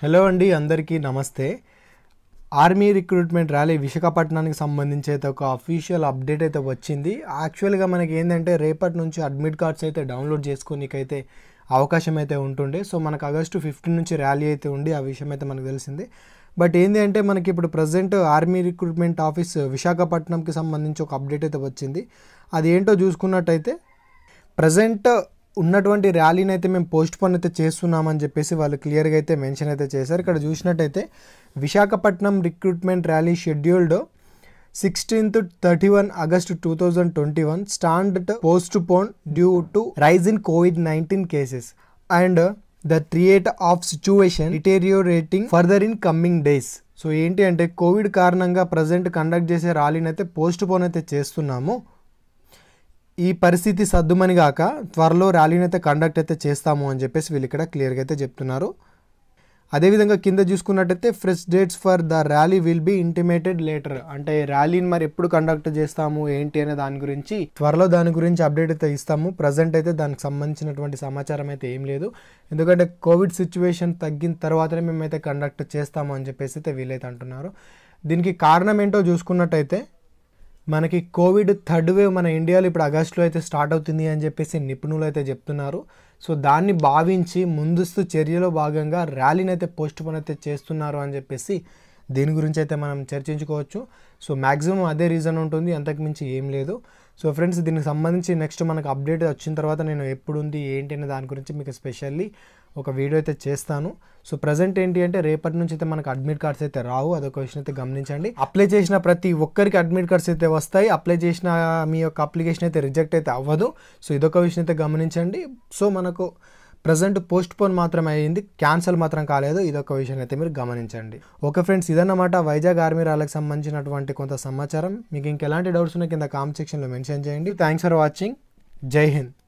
hello అండి అందరికీ నమస్తే ఆర్మీ రిక్రూట్మెంట్ ర్యాలీ విశాఖపట్నానికి సంబంధించి అయితే ఒక అఫీషియల్ అప్డేట్ అయితే వచ్చింది యాక్చువల్గా మనకి ఏంటంటే రేపటి నుంచి అడ్మిట్ కార్డ్స్ అయితే డౌన్లోడ్ చేసుకోనికైతే అవకాశం అయితే ఉంటుండే సో మనకు ఆగస్టు ఫిఫ్టీన్ నుంచి ర్యాలీ అయితే ఉండి ఆ విషయం అయితే మనకు తెలిసింది బట్ ఏంటి అంటే మనకి ఇప్పుడు ప్రజెంట్ ఆర్మీ రిక్రూట్మెంట్ ఆఫీస్ విశాఖపట్నంకి సంబంధించి ఒక అప్డేట్ అయితే వచ్చింది అది ఏంటో చూసుకున్నట్టయితే ప్రజెంట్ ఉన్నటువంటి ర్యాలీని అయితే మేము పోస్ట్ పోన్ అయితే చేస్తున్నామని చెప్పేసి వాళ్ళు క్లియర్గా అయితే మెన్షన్ అయితే చేశారు ఇక్కడ చూసినట్టయితే Visakhapatnam recruitment rally scheduled sixteenth thirty one August two thousand twenty one stand postponed due to rise in covid nineteen cases and the create of situation deteriorating further in coming days so ఏంటి అంటే Covid కారణంగా present conduct చేసే ర్యాలీని అయితే post phone అయితే చేస్తున్నాము ఈ పరిస్థితి సర్దుమని గాక త్వరలో ర్యాలీని అయితే కండక్ట్ అయితే చేస్తాము అని చెప్పేసి వీళ్ళు ఇక్కడ క్లియర్గా అయితే చెప్తున్నారు అదేవిధంగా కింద చూసుకున్నట్టయితే fresh dates for the rally will be intimated later అంటే ర్యాలీని మరి ఎప్పుడు కండక్ట్ చేస్తాము ఏంటి అనే దాని గురించి త్వరలో దాని గురించి అప్డేట్ అయితే ఇస్తాము ప్రజెంట్ అయితే దానికి సంబంధించినటువంటి సమాచారం అయితే ఏం లేదు ఎందుకంటే కోవిడ్ సిచ్యువేషన్ తగ్గిన తర్వాతనే మేమైతే కండక్ట్ చేస్తాము అని చెప్పేసి అయితే వీలైతే అంటున్నారు దీనికి కారణం ఏంటో చూసుకున్నట్టయితే మనకి కోవిడ్ థర్డ్ వేవ్ మన ఇండియాలో ఇప్పుడు ఆగస్టులో అయితే స్టార్ట్ అవుతుంది అని చెప్పేసి నిపుణులు అయితే చెప్తున్నారు సో దాన్ని భావించి ముందస్తు చర్యలో భాగంగా ర్యాలీని అయితే పోస్ట్ పోన్ అయితే చేస్తున్నారు అని చెప్పేసి దీని గురించి అయితే మనం చర్చించుకోవచ్చు సో మ్యాక్సిమం అదే రీజన్ ఉంటుంది అంతకుమించి ఏం లేదు సో ఫ్రెండ్స్ దీనికి సంబంధించి నెక్స్ట్ మనకు అప్డేట్ వచ్చిన తర్వాత నేను ఎప్పుడు ఉంది ఏంటి అనే దాని గురించి మీకు స్పెషల్లీ ఒక వీడియో అయితే చేస్తాను సో ప్రజెంట్ ఏంటి అంటే రేపటి నుంచి అయితే మనకు అడ్మిట్ కార్డ్స్ అయితే రావు అదొక విషయం అయితే గమనించండి అప్లై చేసిన ప్రతి ఒక్కరికి అడ్మిట్ కార్డ్స్ అయితే వస్తాయి అప్లై చేసిన మీ యొక్క అప్లికేషన్ అయితే రిజెక్ట్ అయితే అవ్వదు సో ఇదొక విషయం అయితే గమనించండి సో మనకు ప్రజెంట్ పోస్ట్ పోన్ మాత్రమే అయ్యింది క్యాన్సల్ మాత్రం కాలేదు ఇది ఒక విషయం అయితే మీరు గమనించండి ఓకే ఫ్రెండ్స్ ఇదన్నమాట వైజాగ్ ఆర్మీ ర్యాలీకి సంబంధించినటువంటి కొంత సమాచారం మీకు ఇంకెలాంటి డౌట్స్ ఉన్నాయి కింద కామెంట్ సెక్షన్లో మెన్షన్ చేయండి థ్యాంక్స్ ఫర్ వాచింగ్ జై హింద్